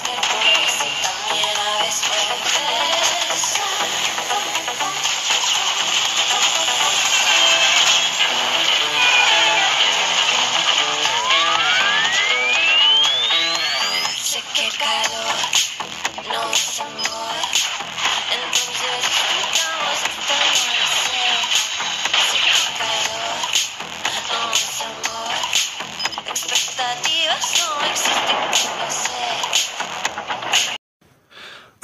Christmas.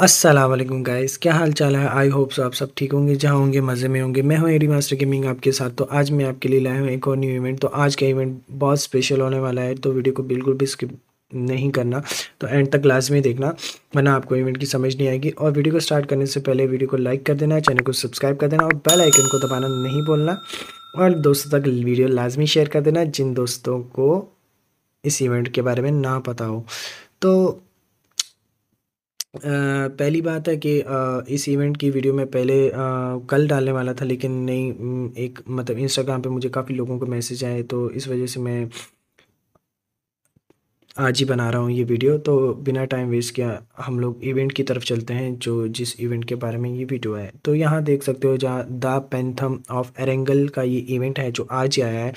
Aslam guys क्या हाल चाल है आई होप्स आप सब ठीक होंगे जहाँ होंगे मज़े में होंगे मैं हूँ एडी मास्टर गेमिंग आपके साथ तो आज मैं आपके लिए लाया हूँ एक और न्यू इवेंट तो आज का इवेंट बहुत स्पेशल होने वाला है तो वीडियो को बिल्कुल भी स्किप नहीं करना तो एंड तक लाजमी देखना वरना आपको इवेंट की समझ नहीं आएगी और वीडियो को स्टार्ट करने से पहले वीडियो को लाइक कर देना चैनल को सब्सक्राइब कर देना और बेल आइकन को दबाना नहीं बोलना और दोस्तों तक वीडियो लाजमी शेयर कर देना जिन दोस्तों को इस इवेंट के बारे में ना पता हो तो पहली बात है कि इस इवेंट की वीडियो मैं पहले कल डालने वाला था लेकिन नहीं एक मतलब इंस्टाग्राम पे मुझे काफ़ी लोगों के मैसेज आए तो इस वजह से मैं आज ही बना रहा हूँ ये वीडियो तो बिना टाइम वेस्ट किया हम लोग इवेंट की तरफ चलते हैं जो जिस इवेंट के बारे में ये वीडियो है तो यहाँ देख सकते हो जहाँ द पेंथम ऑफ एरेंगल का ये इवेंट है जो आज ही आया है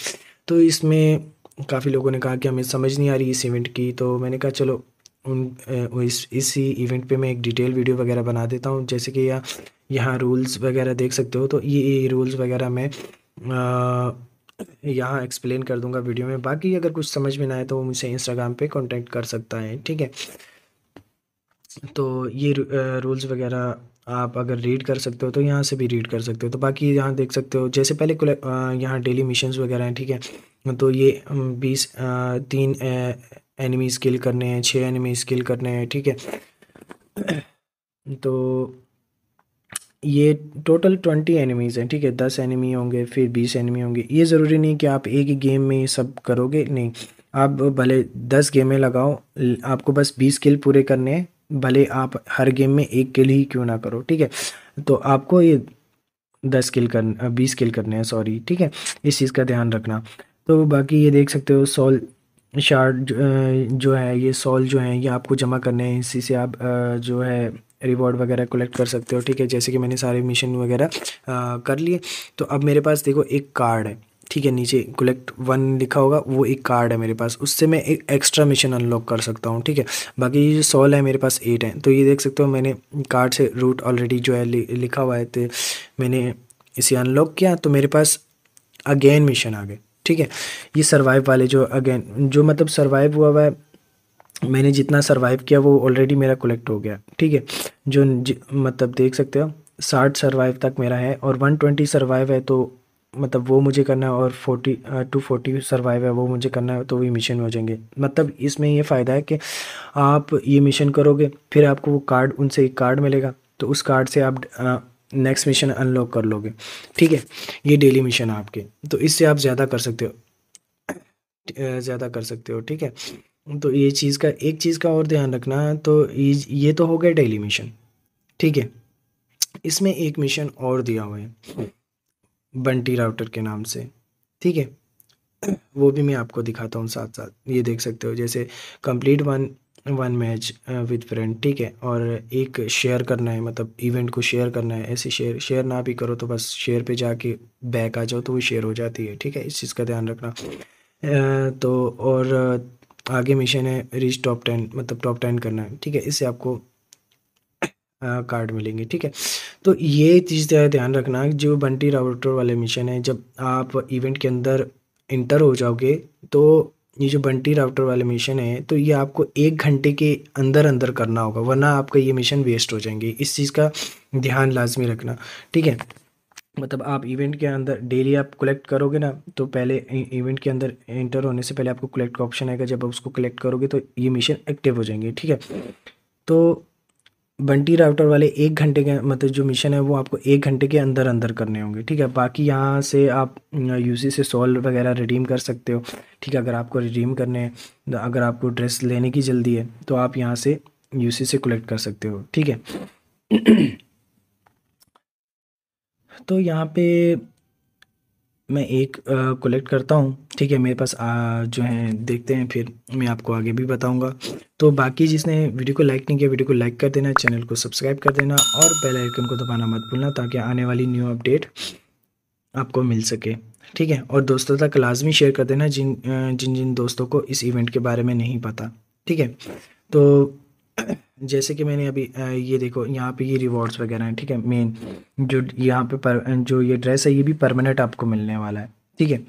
तो इसमें काफ़ी लोगों ने कहा कि हमें समझ नहीं आ रही इस इवेंट की तो मैंने कहा चलो उन इस इसी इवेंट पे मैं एक डिटेल वीडियो वगैरह बना देता हूँ जैसे कि यह यहाँ रूल्स वगैरह देख सकते हो तो ये रूल्स वगैरह मैं यहाँ एक्सप्लेन कर दूंगा वीडियो में बाकी अगर कुछ समझ में ना आए तो वो मुझसे इंस्टाग्राम पे कांटेक्ट कर सकता है ठीक है तो ये रूल्स वगैरह आप अगर रीड कर सकते हो तो यहाँ से भी रीड कर सकते हो तो बाकी यहाँ देख सकते हो जैसे पहले यहाँ डेली मिशन वगैरह हैं ठीक है तो ये बीस तीन एनिमी स्किल करने हैं छः एनिमी स्किल करने हैं ठीक है तो ये टोटल ट्वेंटी एनिमीज़ हैं ठीक है दस एनिमी होंगे फिर बीस एनिमी होंगे ये ज़रूरी नहीं कि आप एक ही गेम में सब करोगे नहीं आप भले दस गेमें लगाओ आपको बस बीस किल पूरे करने हैं भले आप हर गेम में एक किल ही क्यों ना करो ठीक है तो आपको ये दस किल कर बीस किल करने हैं सॉरी ठीक है इस चीज़ का ध्यान रखना तो बाकी ये देख सकते हो सोल शार्ट जो है ये सॉल जो है ये आपको जमा करने हैं इसी से आप जो है रिवॉर्ड वगैरह कलेक्ट कर सकते हो ठीक है जैसे कि मैंने सारे मिशन वगैरह कर लिए तो अब मेरे पास देखो एक कार्ड है ठीक है नीचे कलेक्ट वन लिखा होगा वो एक कार्ड है मेरे पास उससे मैं एक एक्स्ट्रा मिशन अनलॉक कर सकता हूँ ठीक है बाकी ये जो सॉल है मेरे पास एट है तो ये देख सकते हो मैंने कार्ड से रूट ऑलरेडी जो है लिखा हुआ है तो मैंने इसे अनलॉक किया तो मेरे पास अगेन मिशन आ गए ठीक है ये सर्वाइव वाले जो अगेन जो मतलब सर्वाइव हुआ हुआ है मैंने जितना सर्वाइव किया वो ऑलरेडी मेरा कलेक्ट हो गया ठीक है जो ज, मतलब देख सकते हो साठ सर्वाइव तक मेरा है और वन ट्वेंटी सर्वाइव है तो मतलब वो मुझे करना है और फोर्टी टू फोर्टी सर्वाइव है वो मुझे करना है तो वो मिशन में हो जाएंगे मतलब इसमें ये फ़ायदा है कि आप ये मिशन करोगे फिर आपको वो कार्ड उनसे एक कार्ड मिलेगा तो उस कार्ड से आप नेक्स्ट मिशन अनलॉक कर लोगे ठीक है ये डेली मिशन है आपके तो इससे आप ज़्यादा कर सकते हो ज़्यादा कर सकते हो ठीक है तो ये चीज़ का एक चीज़ का और ध्यान रखना तो ये तो हो गया डेली मिशन ठीक है इसमें एक मिशन और दिया हुआ है बंटी राउटर के नाम से ठीक है वो भी मैं आपको दिखाता हूँ साथ साथ ये देख सकते हो जैसे complete one one match with friend ठीक है और एक शेयर करना है मतलब इवेंट को शेयर करना है ऐसे शेयर शेयर ना भी करो तो बस शेयर पे जाके बैक आ जाओ तो वो शेयर हो जाती है ठीक है इस चीज़ का ध्यान रखना तो और आगे मिशन है रिच टॉप टेन मतलब टॉप टेन करना है ठीक है इससे आपको कार्ड मिलेंगे ठीक है तो ये चीज़ ध्यान रखना जो बंटी राउटर वाले मिशन है जब आप इवेंट के अंदर इंटर हो जाओगे तो ये जो बंटी राउटर वाला मिशन है तो ये आपको एक घंटे के अंदर अंदर करना होगा वरना आपका ये मिशन वेस्ट हो जाएंगे इस चीज़ का ध्यान लाजमी रखना ठीक है मतलब आप इवेंट के अंदर डेली आप कलेक्ट करोगे ना तो पहले इवेंट के अंदर एंटर होने से पहले आपको कलेक्ट का ऑप्शन आएगा जब आप उसको कलेक्ट करोगे तो ये मिशन एक्टिव हो जाएंगे ठीक है तो बंटी राउटर वाले एक घंटे के मतलब जो मिशन है वो आपको एक घंटे के अंदर अंदर करने होंगे ठीक है बाकी यहाँ से आप यूसी से सॉल वगैरह रिडीम कर सकते हो ठीक है अगर आपको रिडीम करने हैं अगर आपको ड्रेस लेने की जल्दी है तो आप यहाँ से यूसी से कलेक्ट कर सकते हो ठीक है तो यहाँ पे मैं एक कलेक्ट करता हूँ ठीक है मेरे पास आ, जो है देखते हैं फिर मैं आपको आगे भी बताऊँगा तो बाकी जिसने वीडियो को लाइक नहीं किया वीडियो को लाइक कर देना चैनल को सब्सक्राइब कर देना और बेल आइकन को दबाना मत भूलना ताकि आने वाली न्यू अपडेट आपको मिल सके ठीक है और दोस्तों तक लाजमी शेयर कर देना जिन जिन जिन दोस्तों को इस इवेंट के बारे में नहीं पता ठीक है तो जैसे कि मैंने अभी ये देखो यहाँ पे ये रिवॉर्ड्स वगैरह हैं ठीक है मेन जो यहाँ पे पर जो ये ड्रेस है ये भी परमानेंट आपको मिलने वाला है ठीक है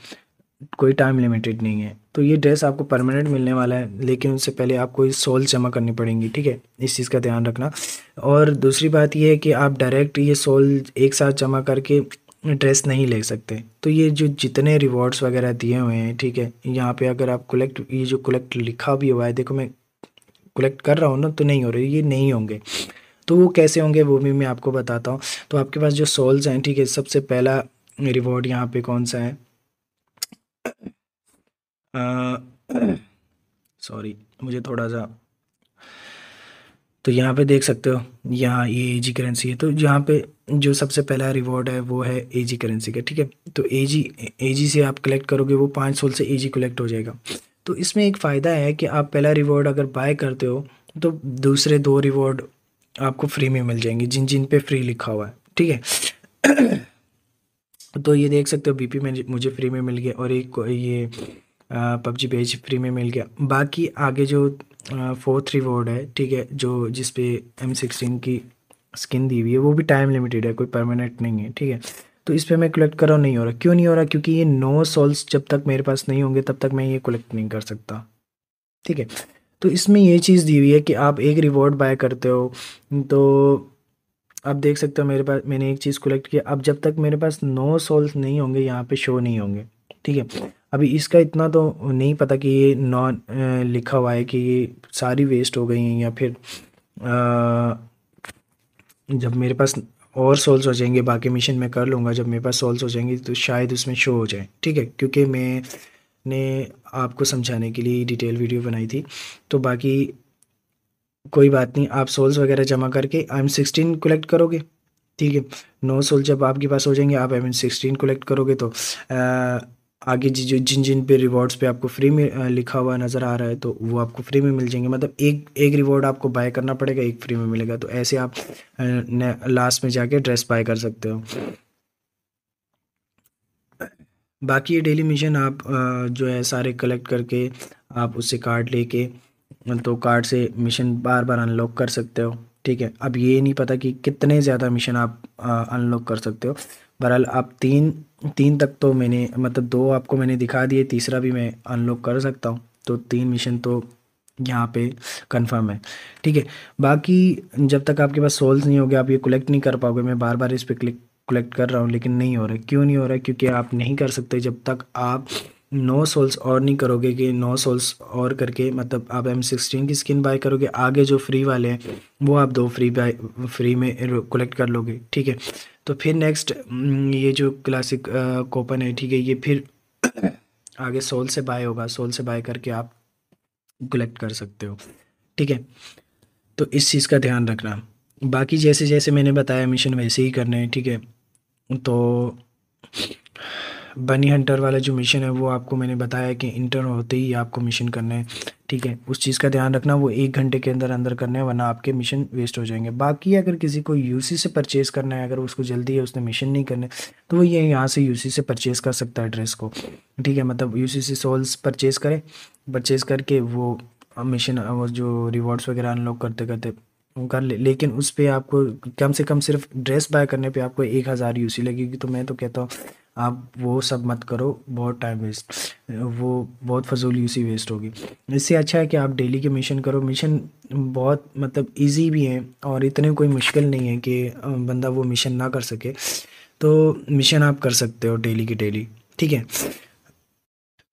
कोई टाइम लिमिटेड नहीं है तो ये ड्रेस आपको परमानेंट मिलने वाला है लेकिन उससे पहले आपको ये सोल जमा करनी पड़ेंगी ठीक है इस चीज़ का ध्यान रखना और दूसरी बात ये है कि आप डायरेक्ट ये सोल एक साथ जमा करके ड्रेस नहीं ले सकते तो ये जो जितने रिवॉर्ड्स वगैरह दिए हुए हैं ठीक है यहाँ पे अगर आप कलेक्ट ये जो कलेक्ट लिखा भी हुआ है देखो मैं कलेक्ट कर रहा हूँ ना तो नहीं हो रहे ये नहीं होंगे तो वो कैसे होंगे वो भी मैं आपको बताता हूँ तो आपके पास जो सोल्स हैं ठीक है सबसे पहला रिवॉर्ड यहाँ पे कौन सा है सॉरी मुझे थोड़ा सा तो यहाँ पे देख सकते हो यहाँ ये एजी करेंसी है तो यहाँ पे जो सबसे पहला रिवॉर्ड है वो है एजी करेंसी का ठीक है तो एजी एजी से आप कलेक्ट करोगे वो पाँच सोल से एजी कलेक्ट हो जाएगा तो इसमें एक फ़ायदा है कि आप पहला रिवॉर्ड अगर बाय करते हो तो दूसरे दो रिवॉर्ड आपको फ्री में मिल जाएंगे जिन जिन पे फ्री लिखा हुआ है ठीक है तो ये देख सकते हो बीपी में मुझे फ्री में मिल गया और एक ये पबजी पेज फ्री में मिल गया बाकी आगे जो फोर्थ रिवॉर्ड है ठीक है जो जिसपे एम सिक्सटीन की स्किन दी हुई है वो भी टाइम लिमिटेड है कोई परमानेंट नहीं है ठीक है तो इस पर मैं कलेक्ट कर रहा हूँ नहीं हो रहा क्यों नहीं हो रहा क्योंकि ये नो सॉल्स जब तक मेरे पास नहीं होंगे तब तक मैं ये कलेक्ट नहीं कर सकता ठीक है तो इसमें ये चीज़ दी हुई है कि आप एक रिवॉर्ड बाय करते हो तो आप देख सकते हो मेरे पास मैंने एक चीज़ कलेक्ट किया अब जब तक मेरे पास नो सॉल्स नहीं होंगे यहाँ पे शो नहीं होंगे ठीक है अभी इसका इतना तो नहीं पता कि ये नॉन लिखा हुआ है कि ये सारी वेस्ट हो गई हैं या फिर आ, जब मेरे पास और सोल्स हो जाएंगे बाकी मिशन मैं कर लूँगा जब मेरे पास सोल्स हो जाएंगे तो शायद उसमें शो हो जाए ठीक है क्योंकि मैं ने आपको समझाने के लिए डिटेल वीडियो बनाई थी तो बाकी कोई बात नहीं आप सोल्स वगैरह जमा करके आई एम सिक्सटीन कलेक्ट करोगे ठीक है नौ सोल्स जब आपके पास हो जाएंगे आप आई एम सिक्सटीन कलेक्ट करोगे तो आ, आगे जिन जिन जिन पे रिवॉर्ड्स पे आपको फ्री में लिखा हुआ नज़र आ रहा है तो वो आपको फ्री में मिल जाएंगे मतलब एक एक रिवॉर्ड आपको बाय करना पड़ेगा एक फ्री में मिलेगा तो ऐसे आप लास्ट में जाके ड्रेस बाय कर सकते हो बाकी ये डेली मिशन आप जो है सारे कलेक्ट करके आप उससे कार्ड लेके तो कार्ड से मिशन बार बार अनलॉक कर सकते हो ठीक है अब ये नहीं पता कि कितने ज़्यादा मिशन आप अनलॉक कर सकते हो बहरहाल आप तीन तीन तक तो मैंने मतलब दो आपको मैंने दिखा दिए तीसरा भी मैं अनलॉक कर सकता हूँ तो तीन मिशन तो यहाँ पे कंफर्म है ठीक है बाकी जब तक आपके पास सोल्स नहीं होगे आप ये कलेक्ट नहीं कर पाओगे मैं बार बार इस पर क्लिक कलेक्ट कर रहा हूँ लेकिन नहीं हो रहा है क्यों नहीं हो रहा है क्योंकि आप नहीं कर सकते जब तक आप नौ सोल्स और नहीं करोगे कि नौ सोल्स और करके मतलब आप एम सिक्सटीन की स्किन बाय करोगे आगे जो फ्री वाले हैं वो आप दो फ्री बाय फ्री में कलेक्ट कर लोगे ठीक है तो फिर नेक्स्ट हम्म, ये जो क्लासिक कोपन है ठीक है ये फिर आगे सोल से बाय होगा सोल से बाय करके आप कलेक्ट कर सकते हो ठीक है तो इस चीज़ का ध्यान रखना बाकी जैसे जैसे मैंने बताया मिशन वैसे ही करना है ठीक है तो बनी हंटर वाला जो मिशन है वो आपको मैंने बताया कि इंटर होते ही आपको मिशन करना है ठीक है उस चीज़ का ध्यान रखना वो एक घंटे के अंदर अंदर करना है वरना आपके मिशन वेस्ट हो जाएंगे बाकी अगर किसी को यूसी से परचेज़ करना है अगर उसको जल्दी है उसने मिशन नहीं करने तो वो ये यहाँ से यूसी से परचेज़ कर सकता है ड्रेस को ठीक है मतलब यूसी से सोल्स परचेज़ करें परचेज़ करके वो मिशन वो जो रिवॉर्ड्स वगैरह अनलॉक करते करते कर ले लेकिन उस पर आपको कम से कम सिर्फ ड्रेस बाय करने पे आपको एक हज़ार यूसी लगेगी तो मैं तो कहता हूँ आप वो सब मत करो बहुत टाइम वेस्ट वो बहुत फजूल यूसी वेस्ट होगी इससे अच्छा है कि आप डेली के मिशन करो मिशन बहुत मतलब इजी भी हैं और इतने कोई मुश्किल नहीं है कि बंदा वो मिशन ना कर सके तो मिशन आप कर सकते हो डेली की डेली ठीक है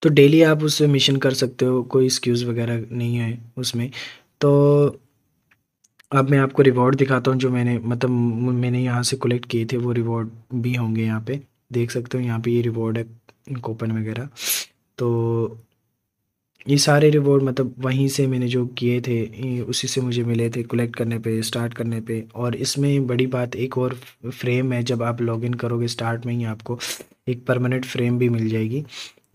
तो डेली आप उस मिशन कर सकते हो कोई एक्सक्यूज़ वगैरह नहीं है उसमें तो अब मैं आपको रिवॉर्ड दिखाता हूँ जो मैंने मतलब मैंने यहाँ से कलेक्ट किए थे वो रिवॉर्ड भी होंगे यहाँ पे देख सकते हो यहाँ पे ये रिवॉर्ड है कूपन वगैरह तो ये सारे रिवॉर्ड मतलब वहीं से मैंने जो किए थे उसी से मुझे मिले थे कलेक्ट करने पे स्टार्ट करने पे और इसमें बड़ी बात एक और फ्रेम है जब आप लॉगिन करोगे स्टार्ट में ही आपको एक परमानेंट फ्रेम भी मिल जाएगी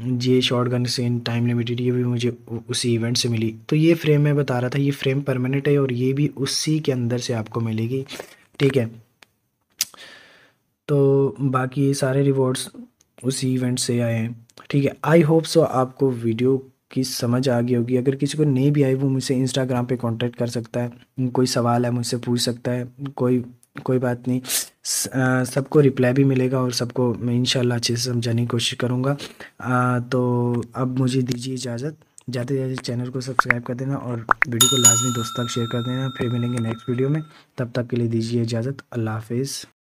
ये शॉर्ट गन सेन टाइम लिमिटेड ये भी मुझे उसी इवेंट से मिली तो ये फ्रेम मैं बता रहा था ये फ्रेम परमानेंट है और ये भी उसी के अंदर से आपको मिलेगी ठीक है तो बाकी ये सारे रिवॉर्ड्स उसी इवेंट से आए हैं ठीक है आई होप सो आपको वीडियो की समझ आ गई होगी अगर किसी को नहीं भी आई वो मुझसे इंस्टाग्राम पे कांटेक्ट कर सकता है कोई सवाल है मुझसे पूछ सकता है कोई कोई बात नहीं सबको रिप्लाई भी मिलेगा और सबको मैं इन अच्छे से समझाने की कोशिश करूँगा तो अब मुझे दीजिए इजाज़त जाते जाते चैनल को सब्सक्राइब कर देना और वीडियो को लाजमी दोस्तों तक शेयर कर देना फिर मिलेंगे नेक्स्ट वीडियो में तब तक के लिए दीजिए इजाज़त अल्लाह हाफिज़